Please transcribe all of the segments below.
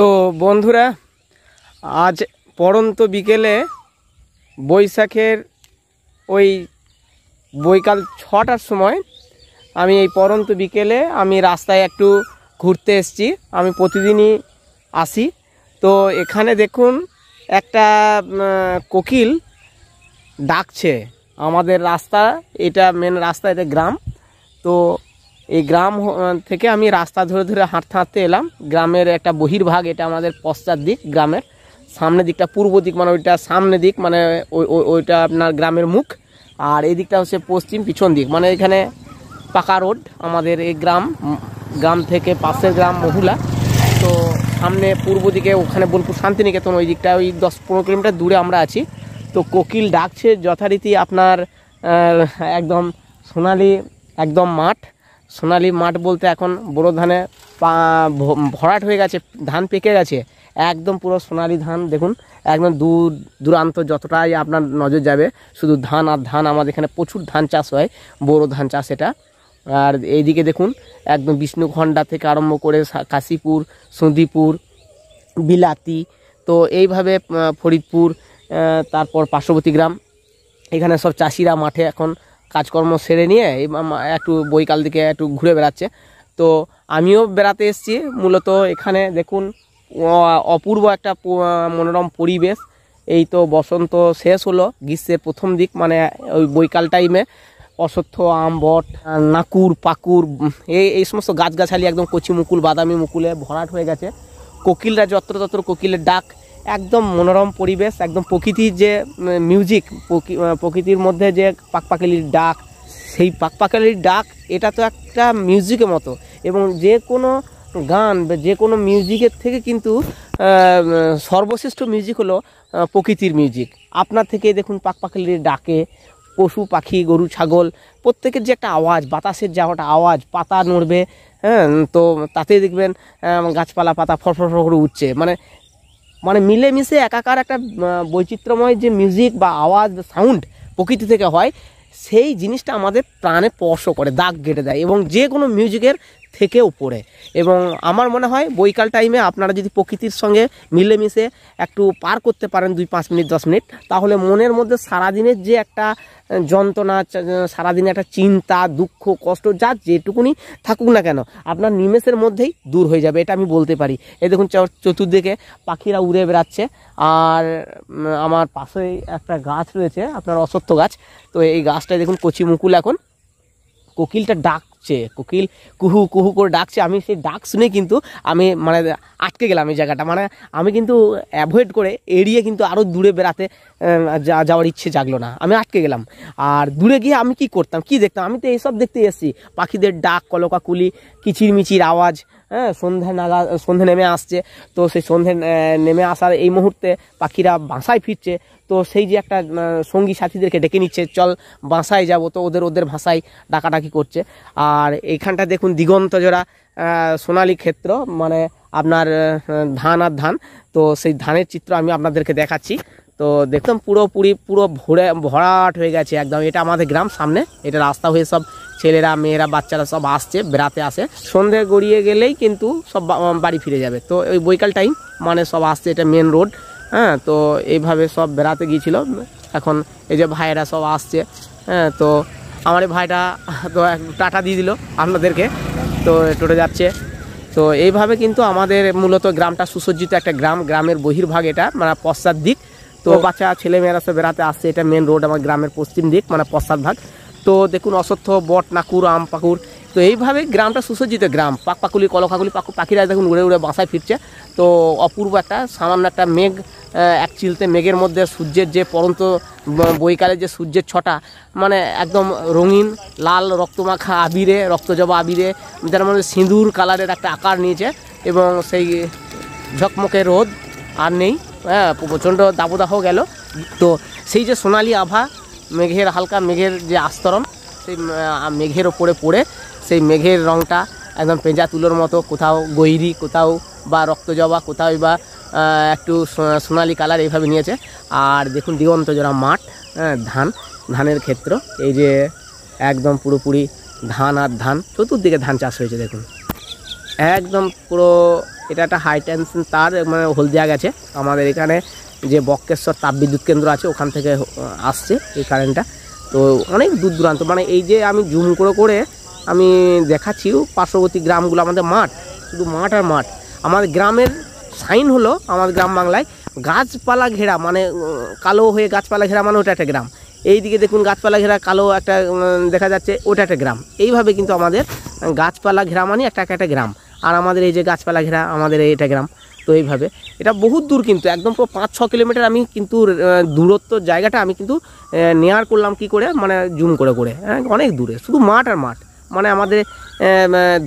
তো বন্ধুরা আজ পড়ন্ত বিকেলে বৈশাখের ওই বৈকাল ছটার সময় আমি এই পরন্ত বিকেলে আমি রাস্তায় একটু ঘুরতে এসছি আমি প্রতিদিনই আসি তো এখানে দেখুন একটা কোকিল ডাকছে আমাদের রাস্তা এটা মেন রাস্তা এটা গ্রাম তো এই গ্রাম থেকে আমি রাস্তা ধরে ধরে হাঁটতে হাঁটতে এলাম গ্রামের একটা বহির্ভাগ এটা আমাদের পশ্চাৎ দিক গ্রামের সামনের দিকটা পূর্ব দিক মানে ওইটা সামনে দিক মানে ওই ওইটা আপনার গ্রামের মুখ আর এই দিকটা হচ্ছে পশ্চিম পিছন দিক মানে এখানে পাকা রোড আমাদের এই গ্রাম গ্রাম থেকে পাশের গ্রাম মহুলা তো সামনে পূর্ব দিকে ওখানে বোলপুর শান্তিনিকেতন ওই দিকটা ওই দশ পনেরো কিলোমিটার দূরে আমরা আছি তো কোকিল ডাকছে যথারীতি আপনার একদম সোনালি একদম মাঠ সোনালি মাঠ বলতে এখন বোরো ধানে ভরাট হয়ে গেছে ধান পেকে গেছে একদম পুরো সোনালি ধান দেখুন একদম দূর দূরান্ত যতটাই আপনার নজর যাবে শুধু ধান আর ধান আমাদের এখানে প্রচুর ধান চাষ হয় বোরো ধান চাষ এটা আর এইদিকে দেখুন একদম বিষ্ণুখণ্ডা থেকে আরম্ভ করে কাশীপুর সুদিপুর বিলাতি তো এইভাবে ফরিদপুর তারপর পার্শ্ববর্তী গ্রাম এখানে সব চাষিরা মাঠে এখন কাজকর্ম সেরে নিয়ে একটু বৈকাল দিকে একটু ঘুরে বেড়াচ্ছে তো আমিও বেড়াতে এসেছি মূলত এখানে দেখুন অপূর্ব একটা মনোরম পরিবেশ এই তো বসন্ত শেষ হলো গ্রীষ্মের প্রথম দিক মানে ওই বৈকাল টাইমে অশ্বত্থ আম বট নাকুর পাকুর এই এই সমস্ত গাছগাছালি একদম কচি মুকুল বাদামি মুকুলে ভরাট হয়ে গেছে কোকিলরা যত্র তত্র কোকিলের ডাক একদম মনোরম পরিবেশ একদম প্রকৃতির যে মিউজিক প্রকৃতির মধ্যে যে পাকপাকালির ডাক সেই পাকপাকালির ডাক এটা তো একটা মিউজিকের মতো এবং যে কোনো গান বা যে কোনো মিউজিকের থেকে কিন্তু সর্বশ্রেষ্ঠ মিউজিক হলো প্রকৃতির মিউজিক আপনার থেকে দেখুন পাকপাকালির ডাকে পশু পাখি গরু ছাগল প্রত্যেকের যে একটা আওয়াজ বাতাসের যে একটা আওয়াজ পাতা নড়বে হ্যাঁ তো তাতে দেখবেন গাছপালা পাতা ফরফর করে উঠছে মানে মানে মিলেমিশে একাকার একটা বৈচিত্র্যময় যে মিউজিক বা আওয়াজ সাউন্ড প্রকৃতি থেকে হয় সেই জিনিসটা আমাদের প্রাণে স্পর্শ করে দাগ কেটে দেয় এবং যে কোনো মিউজিকের থেকে উপরে এবং আমার মনে হয় বৈকাল টাইমে আপনারা যদি প্রকৃতির সঙ্গে মিলেমিশে একটু পার করতে পারেন দুই পাঁচ মিনিট দশ মিনিট তাহলে মনের মধ্যে সারাদিনের যে একটা যন্ত্রণা সারাদিনে একটা চিন্তা দুঃখ কষ্ট যা যেটুকুনি থাকুক না কেন আপনার নিমেষের মধ্যেই দূর হয়ে যাবে এটা আমি বলতে পারি এ দেখুন চতুর্দিকে পাখিরা উড়ে বেড়াচ্ছে আর আমার পাশেই একটা গাছ রয়েছে আপনার অসত্য গাছ তো এই গাছটায় দেখুন কচি মুকুল এখন কোকিলটা ডাক ডাকছে কোকিল কুহু কুহু করে ডাকছে আমি সেই ডাক শুনে কিন্তু আমি মানে আটকে গেলাম এই জায়গাটা মানে আমি কিন্তু অ্যাভয়েড করে এড়িয়ে কিন্তু আরও দূরে বেড়াতে যাওয়ার ইচ্ছে জাগলো না আমি আটকে গেলাম আর দূরে গিয়ে আমি কি করতাম কি দেখতাম আমি তো এইসব দেখতে এসেছি পাখিদের ডাক কলকাকুলি কিচিরমিচির আওয়াজ হ্যাঁ সন্ধে নাগা সন্ধে নেমে আসছে তো সেই সন্ধে নেমে আসার এই মুহূর্তে পাখিরা বাসায় ফিরছে তো সেই যে একটা সঙ্গী সাথীদেরকে ডেকে নিচ্ছে চল বাসায় যাব তো ওদের ওদের ভাষায় ডাকাডাকি করছে আর এইখানটা দেখুন দিগন্ত জোড়া সোনালি ক্ষেত্র মানে আপনার ধান আর ধান তো সেই ধানের চিত্র আমি আপনাদেরকে দেখাচ্ছি তো দেখতাম পুরোপুরি পুরো ভরে ভরাট হয়ে গেছে একদম এটা আমাদের গ্রাম সামনে এটা রাস্তা হয়ে সব ছেলেরা মেয়েরা বাচ্চারা সব আসছে বেড়াতে আসে সন্ধে গড়িয়ে গেলেই কিন্তু সব বাড়ি ফিরে যাবে তো ওই বৈকাল টাইম মানে সব আসছে এটা মেন রোড হ্যাঁ তো এইভাবে সব বেড়াতে গিয়েছিল এখন এই যে ভাইয়েরা সব আসছে হ্যাঁ তো আমার ভাইটা তো টাটা দিয়ে দিল আপনাদেরকে তো টোটো যাচ্ছে তো এইভাবে কিন্তু আমাদের মূলত গ্রামটা সুসজ্জিত একটা গ্রাম গ্রামের বহির্ভাগ এটা মানে পশ্চাৎ দিক তো বাচ্চা ছেলে মেয়েরা সব বেড়াতে আসছে এটা মেন রোড আমার গ্রামের পশ্চিম দিক মানে পশ্চাদ ভাগ তো দেখুন অসত্য বট নাকুর আম পাকুর তো এইভাবে গ্রামটা সুসজ্জিত গ্রাম পাক পাকুলি কলকাকুলি পাকু পাখিরা দেখুন উড়ে উড়ে বাসায় ফিরছে তো অপূর্ব একটা সামান্য একটা মেঘ এক চিলতে মেঘের মধ্যে সূর্যের যে পরন্ত বইকালে যে সূর্যের ছটা মানে একদম রঙিন লাল রক্তমাখা আবিরে রক্তজবা আবিরে যার মধ্যে সিঁদুর কালারের একটা আকার নিয়েছে এবং সেই ঝকমকে রোদ আর নেই হ্যাঁ প্রচণ্ড দাবদাহ গেল তো সেই যে সোনালি আভা মেঘের হালকা মেঘের যে আস্তরণ সেই মেঘের ওপরে পড়ে সেই মেঘের রঙটা একদম পেঁজা তুলোর মতো কোথাও গৈরি কোথাও বা রক্তজবা কোথাও বা একটু সোনালি কালার এইভাবে নিয়েছে আর দেখুন দিগন্ত যারা মাঠ হ্যাঁ, ধান ধানের ক্ষেত্র এই যে একদম পুরোপুরি ধান আর ধান চতুর্দিকে ধান চাষ হয়েছে দেখুন একদম পুরো এটা একটা হাই টেনশন তার মানে হলদিয়া গেছে আমাদের এখানে যে বক্রেশ্বর তাপবিদ্যুৎ কেন্দ্র আছে ওখান থেকে আসছে এই কারেন্টটা তো অনেক দূর দূরান্ত মানে এই যে আমি জুম করে করে আমি দেখাচ্ছি পার্শ্ববর্তী গ্রামগুলো আমাদের মাঠ শুধু মাঠ আর মাঠ আমাদের গ্রামের সাইন হলো আমাদের গ্রাম বাংলায় গাছপালা ঘেরা মানে কালো হয়ে গাছপালা ঘেরা মানে ওটা একটা গ্রাম এই দিকে দেখুন গাছপালা ঘেরা কালো একটা দেখা যাচ্ছে ওটা একটা গ্রাম এইভাবে কিন্তু আমাদের গাছপালা ঘেরা মানে একটা একটা গ্রাম আর আমাদের এই যে গাছপালা ঘেরা আমাদের এটা গ্রাম তো এইভাবে এটা বহুত দূর কিন্তু একদম পুরো পাঁচ ছ কিলোমিটার আমি কিন্তু দূরত্ব জায়গাটা আমি কিন্তু নেয়ার করলাম কি করে মানে জুম করে করে হ্যাঁ অনেক দূরে শুধু মাঠ আর মাঠ মানে আমাদের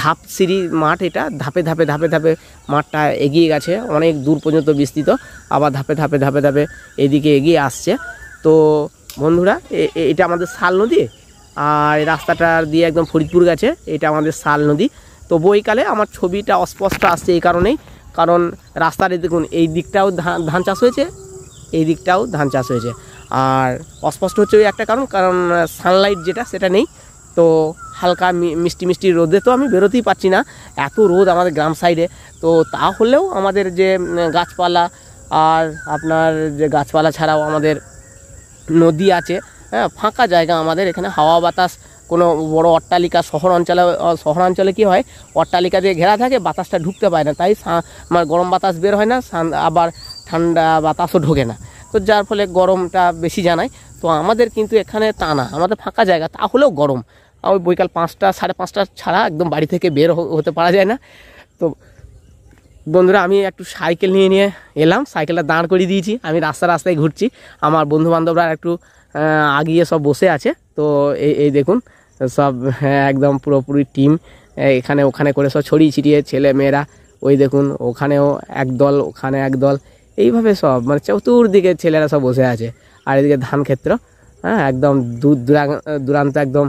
ধাপ সিঁড়ি মাঠ এটা ধাপে ধাপে ধাপে ধাপে মাঠটা এগিয়ে গেছে অনেক দূর পর্যন্ত বিস্তৃত আবার ধাপে ধাপে ধাপে ধাপে এদিকে এগিয়ে আসছে তো বন্ধুরা এটা আমাদের শাল নদী আর রাস্তাটা দিয়ে একদম ফরিদপুর গেছে এটা আমাদের শাল নদী তো বইকালে আমার ছবিটা অস্পষ্ট আসছে এই কারণেই কারণ রাস্তার দেখুন এই দিকটাও ধান চাষ হয়েছে এই দিকটাও ধান চাষ হয়েছে আর অস্পষ্ট হচ্ছে ওই একটা কারণ কারণ সানলাইট যেটা সেটা নেই তো হালকা মিষ্টি মিষ্টি রোদে তো আমি বেরোতেই পারছি না এত রোদ আমাদের গ্রাম সাইডে তো তাহলেও আমাদের যে গাছপালা আর আপনার যে গাছপালা ছাড়াও আমাদের নদী আছে হ্যাঁ ফাঁকা জায়গা আমাদের এখানে হাওয়া বাতাস কোনো বড় অট্টালিকা শহর অঞ্চলে শহরাঞ্চলে কী হয় অট্টালিকা দিয়ে ঘেরা থাকে বাতাসটা ঢুকতে পায় না তাই মানে গরম বাতাস বের হয় না আবার ঠান্ডা বাতাসও ঢোকে না তো যার ফলে গরমটা বেশি জানায় তো আমাদের কিন্তু এখানে তা না আমাদের ফাঁকা জায়গা তাহলেও গরম ওই বৈকাল পাঁচটা সাড়ে পাঁচটা ছাড়া একদম বাড়ি থেকে বের হতে পারা যায় না তো বন্ধুরা আমি একটু সাইকেল নিয়ে নিয়ে এলাম সাইকেলটা দাঁড় করিয়ে দিয়েছি আমি রাস্তা রাস্তায় ঘুরছি আমার বন্ধুবান্ধবরা একটু আগিয়ে সব বসে আছে তো এই এই দেখুন সব হ্যাঁ, একদম পুরোপুরি টিম এখানে ওখানে করে সব ছড়িয়ে ছিটিয়ে ছেলে মেয়েরা ওই দেখুন ওখানেও একদল ওখানে একদল এইভাবে সব মানে চতুর্দিকে ছেলেরা সব বসে আছে আর এদিকে ধান ক্ষেত্র হ্যাঁ একদম দূর দূরান্ত একদম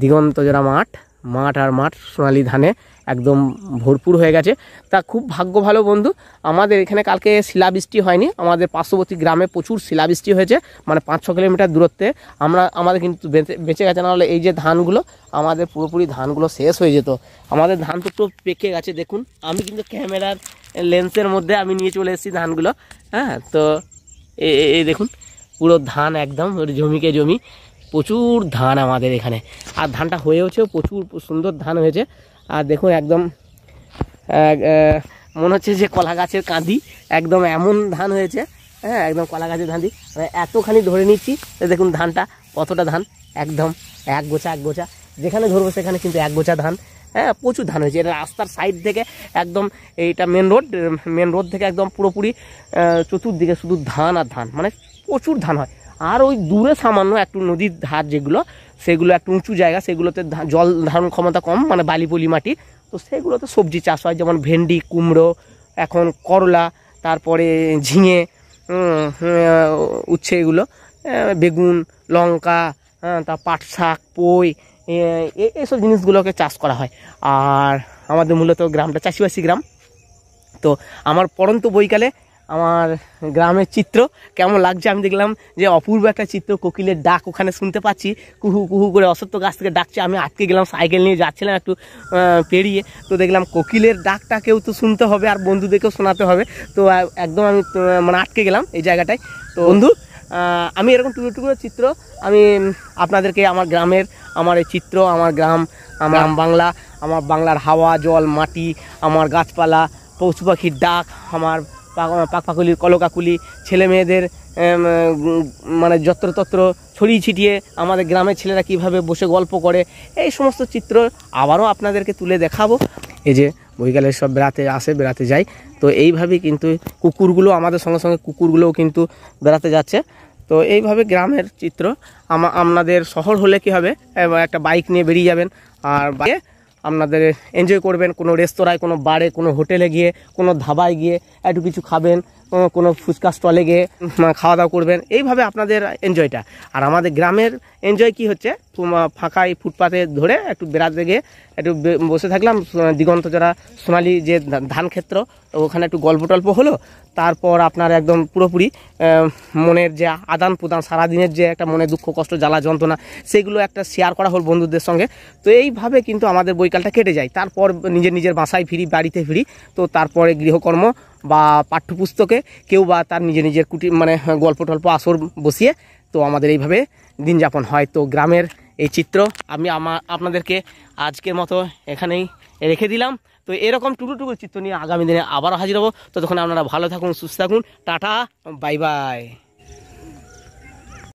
দিগন্ত জোড়া মাঠ মাঠ আর মাঠ সোনালি ধানে একদম ভরপুর হয়ে গেছে তা খুব ভাগ্য ভালো বন্ধু আমাদের এখানে কালকে শিলাবৃষ্টি হয়নি আমাদের পার্শ্ববর্তী গ্রামে প্রচুর শিলাবৃষ্টি হয়েছে মানে পাঁচ ছ কিলোমিটার দূরত্বে আমরা আমাদের কিন্তু বেঁচে গেছে নাহলে এই যে ধানগুলো আমাদের পুরোপুরি ধানগুলো শেষ হয়ে যেত আমাদের ধান তো পেকে গেছে দেখুন আমি কিন্তু ক্যামেরার লেন্সের মধ্যে আমি নিয়ে চলে এসেছি ধানগুলো হ্যাঁ তো এই দেখুন পুরো ধান একদম জমিকে জমি প্রচুর ধান আমাদের এখানে আর ধানটা হয়েওছেও প্রচুর সুন্দর ধান হয়েছে আর দেখুন একদম মনে হচ্ছে যে কলা গাছের কাঁদি একদম এমন ধান হয়েছে হ্যাঁ একদম কলা গাছের ধান দিই মানে এতখানি ধরে নিচ্ছি দেখুন ধানটা কতটা ধান একদম এক গোছা এক গোছা যেখানে ধরবো সেখানে কিন্তু এক গোছা ধান হ্যাঁ প্রচুর ধান হয়েছে এটা রাস্তার সাইড থেকে একদম এইটা মেন রোড মেন রোড থেকে একদম পুরোপুরি চতুর্দিকে শুধু ধান আর ধান মানে প্রচুর ধান হয় আর ওই দূরে সামান্য একটু নদীর ধার যেগুলো সেগুলো একটু উঁচু জায়গা সেগুলোতে জল ধারণ ক্ষমতা কম মানে বালি পলি মাটি তো সেগুলোতে সবজি চাষ হয় যেমন ভেন্ডি কুমড়ো এখন করলা তারপরে ঝিঙে উচ্ছে এগুলো বেগুন লঙ্কা তা পাট শাক পই এইসব জিনিসগুলোকে চাষ করা হয় আর আমাদের মূলত গ্রামটা চাষিবাসী গ্রাম তো আমার পরন্ত বইকালে আমার গ্রামের চিত্র কেমন লাগছে আমি দেখলাম যে অপূর্ব একটা চিত্র কোকিলের ডাক ওখানে শুনতে পাচ্ছি কুহু কুহু করে অসত্য গাছ থেকে ডাকছে আমি আটকে গেলাম সাইকেল নিয়ে যাচ্ছিলাম একটু পেরিয়ে তো দেখলাম কোকিলের ডাকটাকেও তো শুনতে হবে আর বন্ধুদেরকেও শোনাতে হবে তো একদম আমি মানে আটকে গেলাম এই জায়গাটায় তো বন্ধু আমি এরকম টুকরো টুকরো চিত্র আমি আপনাদেরকে আমার গ্রামের আমার এই চিত্র আমার গ্রাম আমার বাংলা আমার বাংলার হাওয়া জল মাটি আমার গাছপালা পশু পাখির ডাক আমার পাকপাকুলি কলকাকুলি ছেলে মেয়েদের মানে যত্রতত্র ছড়িয়ে ছিটিয়ে আমাদের গ্রামের ছেলেরা কিভাবে বসে গল্প করে এই সমস্ত চিত্র আবারও আপনাদেরকে তুলে দেখাবো এই যে বৈকালে সব বেড়াতে আসে বেড়াতে যায় তো এইভাবেই কিন্তু কুকুরগুলো আমাদের সঙ্গে সঙ্গে কুকুরগুলোও কিন্তু বেড়াতে যাচ্ছে তো এইভাবে গ্রামের চিত্র আমাদের শহর হলে কি হবে একটা বাইক নিয়ে বেরিয়ে যাবেন আর বাইকে আপনাদের এনজয় করবেন কোনো রেস্তোরাঁয় কোনো বারে কোনো হোটেলে গিয়ে কোনো ধাবায় গিয়ে একটু কিছু খাবেন কোনো ফুচকা স্টলে গিয়ে খাওয়া দাওয়া করবেন এইভাবে আপনাদের এনজয়টা আর আমাদের গ্রামের এনজয় কি হচ্ছে তোমার ফাঁকা এই ধরে একটু বেড়াতে গিয়ে একটু বসে থাকলাম দিগন্ত যারা সোনালি যে ধান ক্ষেত্র ওখানে একটু গল্প টল্প হলো তারপর আপনার একদম পুরোপুরি মনের যে আদান প্রদান সারাদিনের যে একটা মনে দুঃখ কষ্ট জ্বালা যন্ত্রণা সেগুলো একটা শেয়ার করা হল বন্ধুদের সঙ্গে তো এইভাবে কিন্তু আমাদের বৈকালটা কেটে যায় তারপর নিজের নিজের বাসায় ফিরি বাড়িতে ফিরি তো তারপরে গৃহকর্ম বা পাঠ্যপুস্তকে কেউ বা তার নিজের নিজের কুটি মানে গল্প টল্প আসর বসিয়ে তো আমাদের এইভাবে দিন যাপন হয় তো গ্রামের এই চিত্র আমি আমার আপনাদেরকে আজকের মতো এখানেই রেখে দিলাম তো এরকম টুকু টুকু চিত্র নিয়ে আগামী দিনে আবারও হাজির হবো ততক্ষণ আপনারা ভালো থাকুন সুস্থ থাকুন টাটা বাই বাই